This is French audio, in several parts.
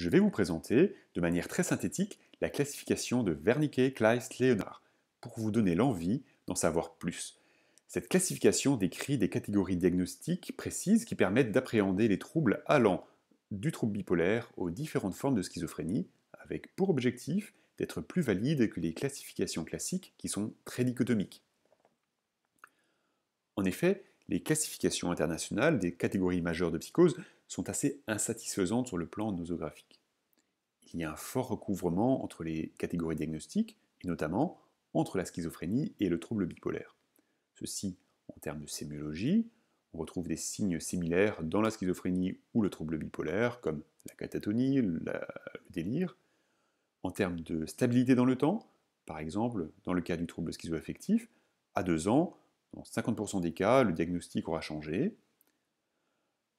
je vais vous présenter, de manière très synthétique, la classification de Wernicke, Kleist, Leonard, pour vous donner l'envie d'en savoir plus. Cette classification décrit des catégories diagnostiques précises qui permettent d'appréhender les troubles allant du trouble bipolaire aux différentes formes de schizophrénie, avec pour objectif d'être plus valides que les classifications classiques qui sont très dichotomiques. En effet, les classifications internationales des catégories majeures de psychose sont assez insatisfaisantes sur le plan nosographique. Il y a un fort recouvrement entre les catégories diagnostiques, et notamment entre la schizophrénie et le trouble bipolaire. Ceci en termes de sémiologie, on retrouve des signes similaires dans la schizophrénie ou le trouble bipolaire, comme la catatonie, le délire. En termes de stabilité dans le temps, par exemple, dans le cas du trouble schizoaffectif, à deux ans, dans 50% des cas, le diagnostic aura changé.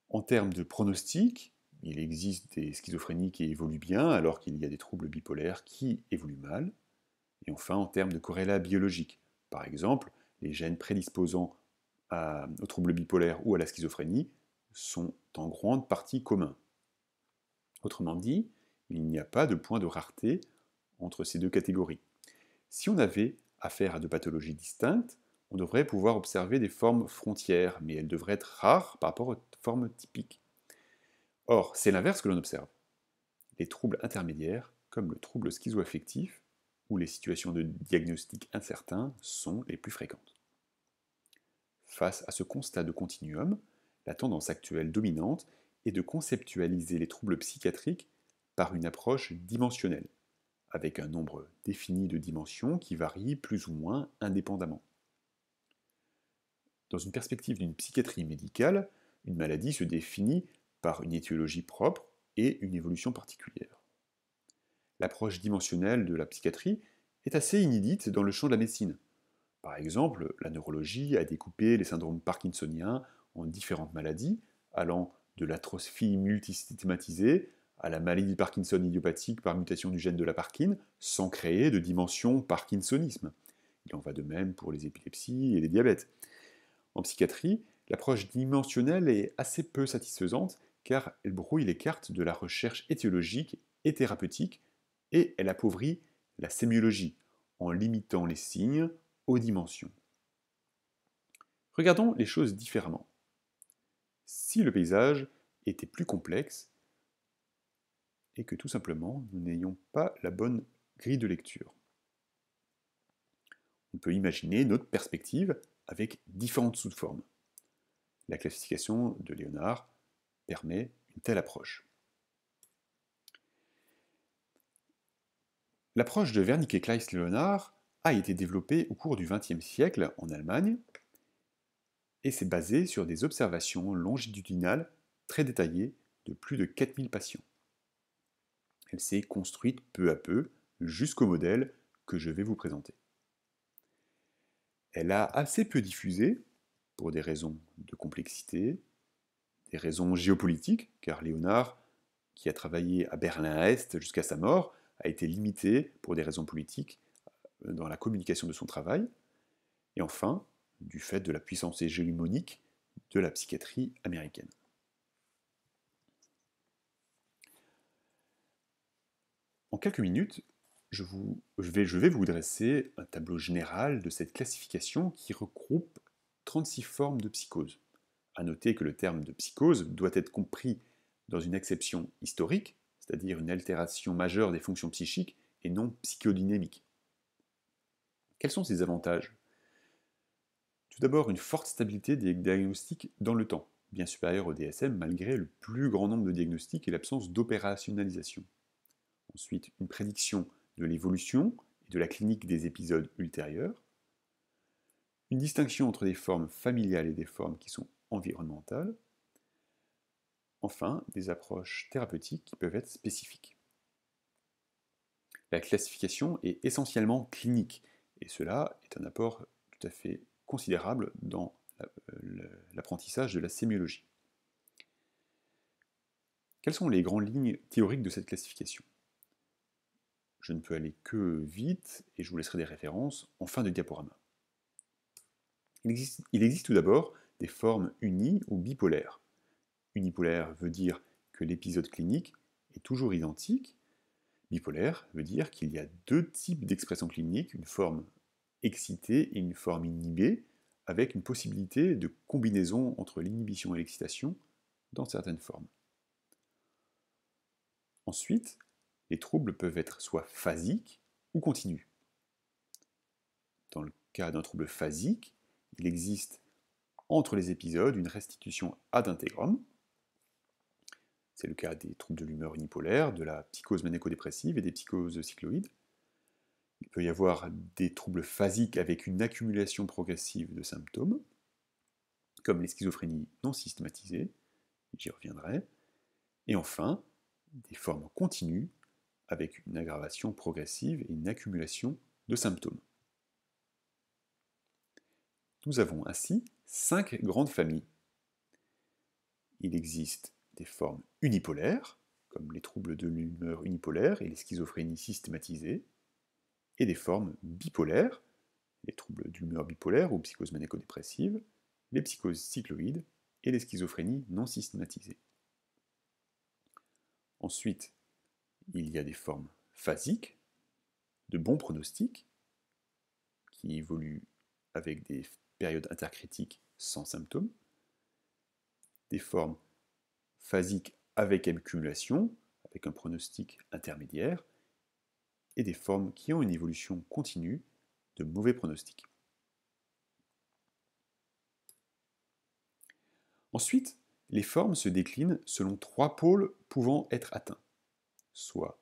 En termes de pronostic, il existe des schizophrénies qui évoluent bien, alors qu'il y a des troubles bipolaires qui évoluent mal. Et enfin, en termes de corrélats biologique, par exemple, les gènes prédisposant aux troubles bipolaires ou à la schizophrénie sont en grande partie communs. Autrement dit, il n'y a pas de point de rareté entre ces deux catégories. Si on avait affaire à deux pathologies distinctes, on devrait pouvoir observer des formes frontières, mais elles devraient être rares par rapport aux formes typiques. Or, c'est l'inverse que l'on observe. Les troubles intermédiaires, comme le trouble schizoaffectif, ou les situations de diagnostic incertain sont les plus fréquentes. Face à ce constat de continuum, la tendance actuelle dominante est de conceptualiser les troubles psychiatriques par une approche dimensionnelle, avec un nombre défini de dimensions qui varient plus ou moins indépendamment. Dans une perspective d'une psychiatrie médicale, une maladie se définit par une étiologie propre et une évolution particulière. L'approche dimensionnelle de la psychiatrie est assez inédite dans le champ de la médecine. Par exemple, la neurologie a découpé les syndromes parkinsoniens en différentes maladies, allant de l'atrophie multisystématisée à la maladie Parkinson idiopathique par mutation du gène de la parkine, sans créer de dimension parkinsonisme. Il en va de même pour les épilepsies et les diabètes. En psychiatrie, l'approche dimensionnelle est assez peu satisfaisante car elle brouille les cartes de la recherche étiologique et thérapeutique et elle appauvrit la sémiologie en limitant les signes aux dimensions. Regardons les choses différemment. Si le paysage était plus complexe et que tout simplement nous n'ayons pas la bonne grille de lecture. On peut imaginer notre perspective avec différentes sous-formes. La classification de Léonard permet une telle approche. L'approche de Wernicke et Kleis léonard a été développée au cours du XXe siècle en Allemagne et s'est basée sur des observations longitudinales très détaillées de plus de 4000 patients. Elle s'est construite peu à peu jusqu'au modèle que je vais vous présenter elle a assez peu diffusé, pour des raisons de complexité, des raisons géopolitiques, car Léonard, qui a travaillé à Berlin-Est jusqu'à sa mort, a été limité pour des raisons politiques euh, dans la communication de son travail, et enfin, du fait de la puissance hégémonique de la psychiatrie américaine. En quelques minutes, je, vais, vous dresser un tableau général de cette classification qui regroupe 36 formes de psychose. A noter que le terme de psychose doit être compris dans une exception historique, c'est-à-dire une altération majeure des fonctions psychiques et non psychodynamique. Quels sont ses avantages Tout d'abord, une forte stabilité des diagnostics dans le temps, bien supérieure au DSM malgré le plus grand nombre de diagnostics et l'absence d'opérationnalisation. Ensuite, une prédiction de l'évolution et de la clinique des épisodes ultérieurs, une distinction entre des formes familiales et des formes qui sont environnementales, enfin des approches thérapeutiques qui peuvent être spécifiques. La classification est essentiellement clinique, et cela est un apport tout à fait considérable dans euh, l'apprentissage de la sémiologie. Quelles sont les grandes lignes théoriques de cette classification je ne peux aller que vite, et je vous laisserai des références en fin de diaporama. Il existe, tout d'abord des formes unies ou bipolaires. Unipolaire veut dire que l'épisode clinique est toujours identique. Bipolaire veut dire qu'il y a deux types d'expression clinique, une forme excitée et une forme inhibée, avec une possibilité de combinaison entre l'inhibition et l'excitation dans certaines formes. Ensuite, les troubles peuvent être soit phasiques ou continus. Dans le cas d'un trouble phasique, il existe entre les épisodes une restitution ad integrum. C'est le cas des troubles de l'humeur unipolaire, de la psychose manéco-dépressive et des psychoses cycloïdes. Il peut y avoir des troubles phasiques avec une accumulation progressive de symptômes, comme les schizophrénies non systématisées, j'y reviendrai. Et enfin, des formes continues avec une aggravation progressive et une accumulation de symptômes. Nous avons ainsi cinq grandes familles. Il existe des formes unipolaires, comme les troubles de l'humeur unipolaire et les schizophrénies systématisées, et des formes bipolaires, les troubles d'humeur bipolaire ou psychose manéco-dépressive, les psychoses cycloïdes et les schizophrénies non systématisées. Ensuite, il y a des formes phasiques, de bons pronostics, qui évoluent avec des périodes intercritiques sans symptômes, des formes phasiques avec accumulation, avec un pronostic intermédiaire, et des formes qui ont une évolution continue de mauvais pronostics. Ensuite, les formes se déclinent selon trois pôles pouvant être atteints soit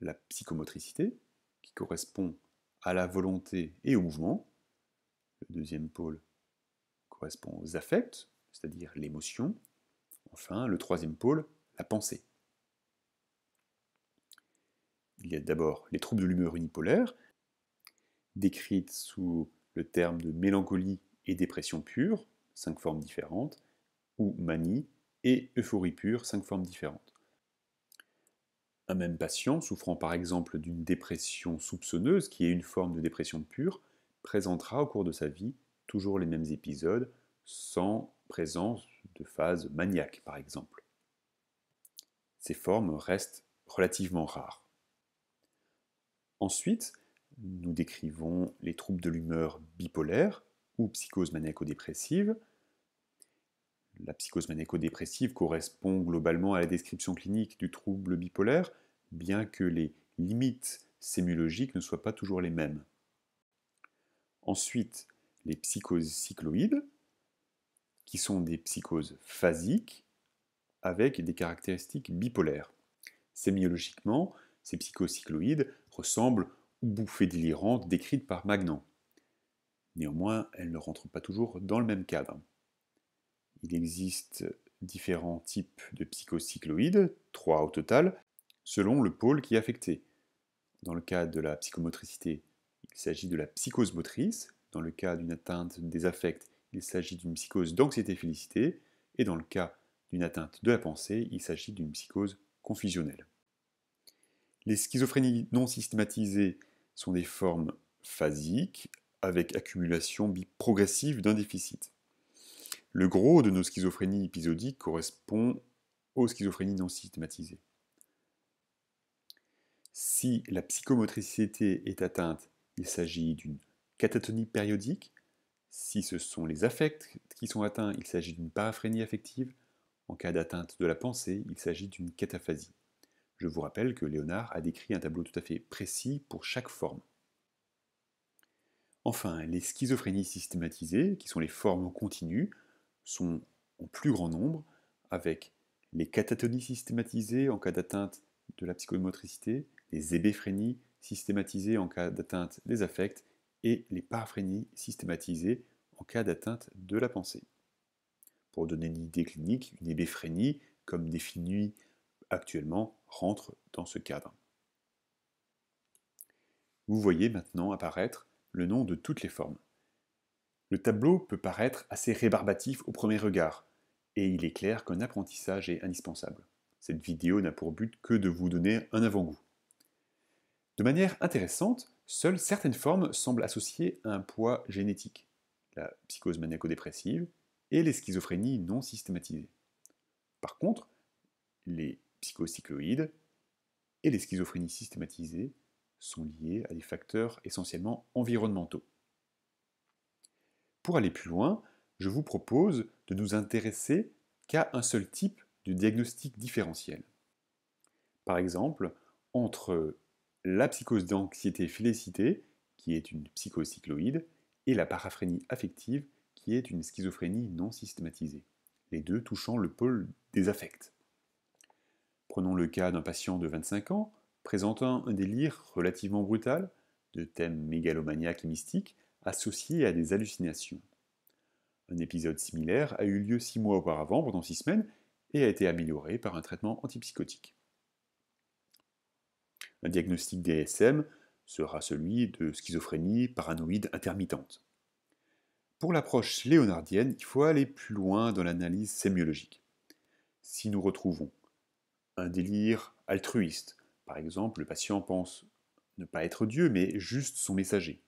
la psychomotricité, qui correspond à la volonté et au mouvement. Le deuxième pôle correspond aux affects, c'est-à-dire l'émotion. Enfin, le troisième pôle, la pensée. Il y a d'abord les troubles de l'humeur unipolaire, décrites sous le terme de mélancolie et dépression pure, cinq formes différentes, ou manie et euphorie pure, cinq formes différentes. Un même patient, souffrant par exemple d'une dépression soupçonneuse, qui est une forme de dépression pure, présentera au cours de sa vie toujours les mêmes épisodes, sans présence de phase maniaque par exemple. Ces formes restent relativement rares. Ensuite, nous décrivons les troubles de l'humeur bipolaire ou psychose maniaco-dépressive, la psychose manéco dépressive correspond globalement à la description clinique du trouble bipolaire, bien que les limites sémiologiques ne soient pas toujours les mêmes. Ensuite, les psychoses cycloïdes, qui sont des psychoses phasiques avec des caractéristiques bipolaires. Sémiologiquement, ces psychoses cycloïdes ressemblent aux bouffées délirantes décrites par Magnan. Néanmoins, elles ne rentrent pas toujours dans le même cadre. Il existe différents types de psychocycloïdes, trois au total, selon le pôle qui est affecté. Dans le cas de la psychomotricité, il s'agit de la psychose motrice. Dans le cas d'une atteinte des affects, il s'agit d'une psychose d'anxiété-félicité. Et dans le cas d'une atteinte de la pensée, il s'agit d'une psychose confusionnelle. Les schizophrénies non systématisées sont des formes phasiques avec accumulation progressive d'un déficit. Le gros de nos schizophrénies épisodiques correspond aux schizophrénies non systématisées. Si la psychomotricité est atteinte, il s'agit d'une catatonie périodique. Si ce sont les affects qui sont atteints, il s'agit d'une paraphrénie affective. En cas d'atteinte de la pensée, il s'agit d'une cataphasie. Je vous rappelle que Léonard a décrit un tableau tout à fait précis pour chaque forme. Enfin, les schizophrénies systématisées, qui sont les formes continues, sont en plus grand nombre, avec les catatonies systématisées en cas d'atteinte de la psychomotricité, les hébéphrénies systématisées en cas d'atteinte des affects et les paraphrénies systématisées en cas d'atteinte de la pensée. Pour donner une idée clinique, une ébéphrénie, comme définie actuellement, rentre dans ce cadre. Vous voyez maintenant apparaître le nom de toutes les formes. Le tableau peut paraître assez rébarbatif au premier regard, et il est clair qu'un apprentissage est indispensable. Cette vidéo n'a pour but que de vous donner un avant-goût. De manière intéressante, seules certaines formes semblent associées à un poids génétique, la psychose maniaco-dépressive et les schizophrénies non systématisées. Par contre, les psychocycloïdes et les schizophrénies systématisées sont liées à des facteurs essentiellement environnementaux. Pour aller plus loin, je vous propose de nous intéresser qu'à un seul type de diagnostic différentiel. Par exemple, entre la psychose d'anxiété félicité, qui est une psychose cycloïde, et la paraphrénie affective, qui est une schizophrénie non systématisée, les deux touchant le pôle des affects. Prenons le cas d'un patient de 25 ans, présentant un délire relativement brutal, de thèmes mégalomaniaques et mystiques, associé à des hallucinations. Un épisode similaire a eu lieu six mois auparavant, pendant six semaines, et a été amélioré par un traitement antipsychotique. Un diagnostic DSM sera celui de schizophrénie paranoïde intermittente. Pour l'approche léonardienne, il faut aller plus loin dans l'analyse sémiologique. Si nous retrouvons un délire altruiste, par exemple, le patient pense ne pas être Dieu, mais juste son messager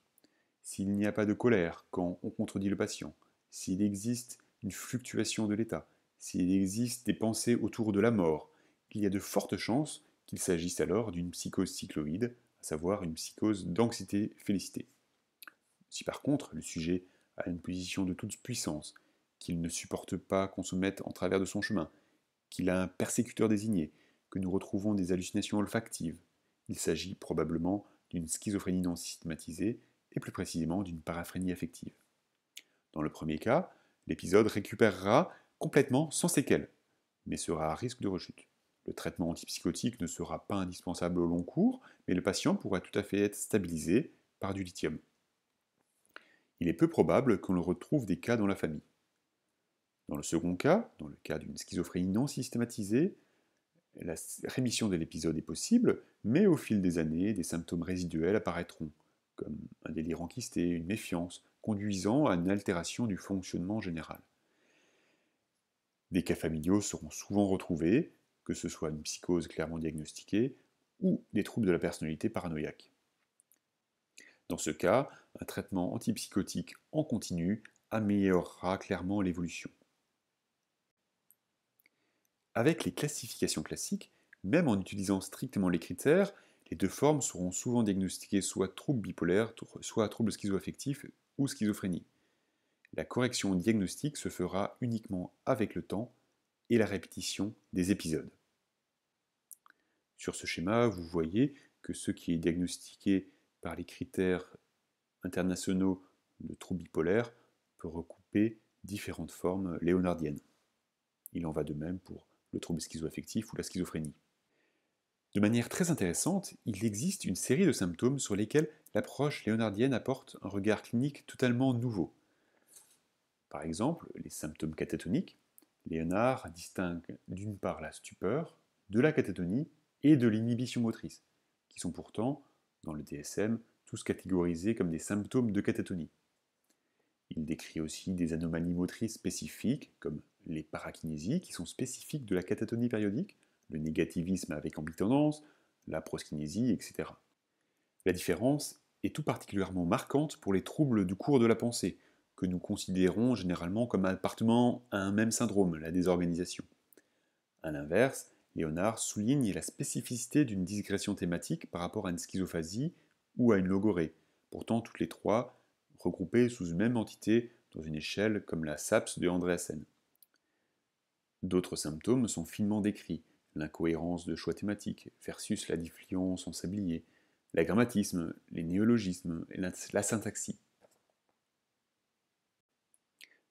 s'il n'y a pas de colère quand on contredit le patient, s'il existe une fluctuation de l'état, s'il existe des pensées autour de la mort, il y a de fortes chances qu'il s'agisse alors d'une psychose cycloïde, à savoir une psychose d'anxiété-félicité. Si par contre le sujet a une position de toute puissance, qu'il ne supporte pas qu'on se mette en travers de son chemin, qu'il a un persécuteur désigné, que nous retrouvons des hallucinations olfactives, il s'agit probablement d'une schizophrénie non systématisée et plus précisément d'une paraphrénie affective. Dans le premier cas, l'épisode récupérera complètement sans séquelles, mais sera à risque de rechute. Le traitement antipsychotique ne sera pas indispensable au long cours, mais le patient pourra tout à fait être stabilisé par du lithium. Il est peu probable qu'on le retrouve des cas dans la famille. Dans le second cas, dans le cas d'une schizophrénie non systématisée, la rémission de l'épisode est possible, mais au fil des années, des symptômes résiduels apparaîtront, comme délire et une méfiance, conduisant à une altération du fonctionnement général. Des cas familiaux seront souvent retrouvés, que ce soit une psychose clairement diagnostiquée ou des troubles de la personnalité paranoïaque. Dans ce cas, un traitement antipsychotique en continu améliorera clairement l'évolution. Avec les classifications classiques, même en utilisant strictement les critères, les deux formes seront souvent diagnostiquées soit trouble bipolaire, soit trouble schizoaffectifs ou schizophrénie. La correction diagnostique se fera uniquement avec le temps et la répétition des épisodes. Sur ce schéma, vous voyez que ce qui est diagnostiqué par les critères internationaux de troubles bipolaire peut recouper différentes formes léonardiennes. Il en va de même pour le trouble schizoaffectif ou la schizophrénie. De manière très intéressante, il existe une série de symptômes sur lesquels l'approche léonardienne apporte un regard clinique totalement nouveau. Par exemple, les symptômes catatoniques. Léonard distingue d'une part la stupeur, de la catatonie et de l'inhibition motrice, qui sont pourtant, dans le DSM, tous catégorisés comme des symptômes de catatonie. Il décrit aussi des anomalies motrices spécifiques, comme les parakinésies, qui sont spécifiques de la catatonie périodique, le négativisme avec ambitendance, la proskinésie, etc. La différence est tout particulièrement marquante pour les troubles du cours de la pensée, que nous considérons généralement comme appartenant à un même syndrome, la désorganisation. A l'inverse, Léonard souligne la spécificité d'une digression thématique par rapport à une schizophasie ou à une logorée, pourtant toutes les trois regroupées sous une même entité dans une échelle comme la SAPS de Andreasen. D'autres symptômes sont finement décrits, l'incohérence de choix thématiques versus la diffluence en sablier, la grammatisme, les néologismes et la syntaxie.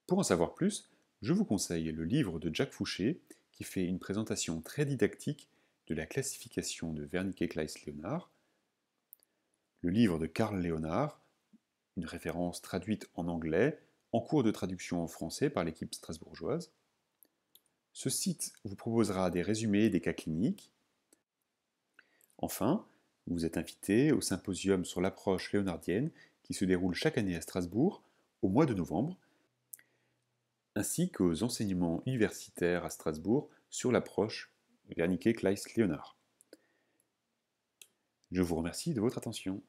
Pour en savoir plus, je vous conseille le livre de Jacques Fouché qui fait une présentation très didactique de la classification de wernicke kleiss Leonard, le livre de Karl Leonard, une référence traduite en anglais, en cours de traduction en français par l'équipe strasbourgeoise, ce site vous proposera des résumés des cas cliniques. Enfin, vous êtes invité au symposium sur l'approche léonardienne qui se déroule chaque année à Strasbourg au mois de novembre, ainsi qu'aux enseignements universitaires à Strasbourg sur l'approche Wernicke-Kleist-Léonard. Je vous remercie de votre attention.